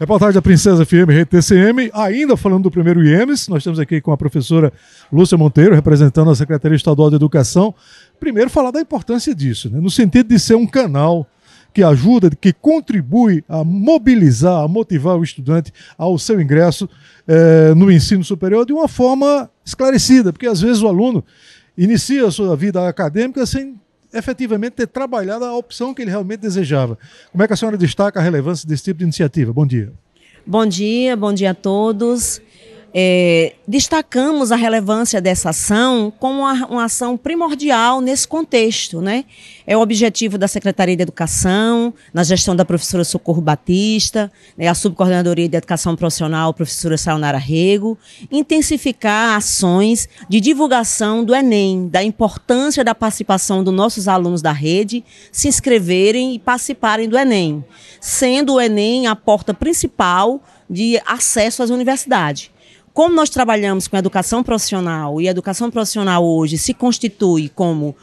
Reportagem é, da Princesa FM, Rede TCM. Ainda falando do primeiro IEMES, nós estamos aqui com a professora Lúcia Monteiro, representando a Secretaria Estadual de Educação. Primeiro, falar da importância disso, né? no sentido de ser um canal que ajuda, que contribui a mobilizar, a motivar o estudante ao seu ingresso é, no ensino superior de uma forma esclarecida, porque às vezes o aluno inicia a sua vida acadêmica sem efetivamente ter trabalhado a opção que ele realmente desejava. Como é que a senhora destaca a relevância desse tipo de iniciativa? Bom dia. Bom dia, bom dia a todos. É, destacamos a relevância dessa ação como uma, uma, ação primordial nesse contexto. Né? É o objetivo da Secretaria de Educação, na gestão da professora Socorro Batista, né, a subcoordenadoria de educação profissional, professora Sayonara Rego, intensificar ações de divulgação do Enem, da importância da participação dos nossos alunos da rede se inscreverem e participarem do Enem, sendo o Enem a porta principal de acesso às universidades como nós trabalhamos com educação profissional e a educação profissional hoje se constitui como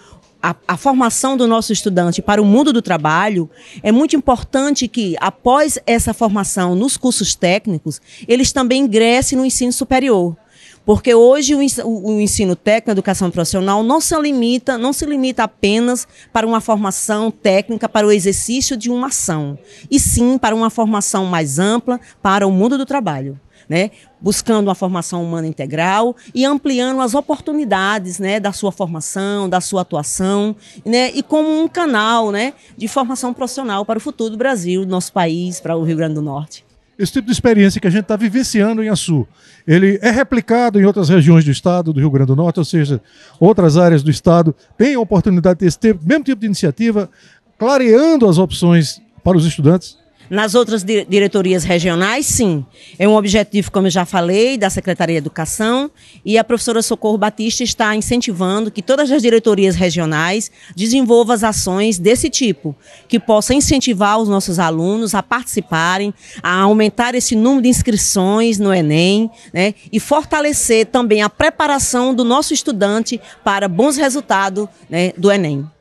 a, a, formação do nosso estudante para o mundo do trabalho, é muito importante que, após essa formação nos cursos técnicos, eles também ingressem no ensino superior. Porque hoje o ensino técnico, a educação profissional, não se limita, não se limita apenas para uma formação técnica, para o exercício de uma ação, e sim para uma formação mais ampla para o mundo do trabalho. Né? buscando uma formação humana integral e ampliando as oportunidades né, da sua formação, da sua atuação, né, e como um canal né, de formação profissional para o futuro do Brasil, do nosso país, para o Rio Grande do Norte. Esse tipo de experiência que a gente está vivenciando em Açu. Ele é replicado em outras regiões do estado, do Rio Grande do Norte, ou seja, outras áreas do estado têm a oportunidade de ter esse tipo, mesmo tipo de iniciativa, clareando as opções para os estudantes nas outras diretorias regionais, sim. É um objetivo, como eu já falei, da Secretaria de Educação e a professora Socorro Batista está incentivando que todas as diretorias regionais desenvolvam as ações desse tipo, que possa incentivar os nossos alunos a participarem, a aumentar esse número de inscrições no Enem né, e fortalecer também a preparação do nosso estudante para bons resultados né, do Enem.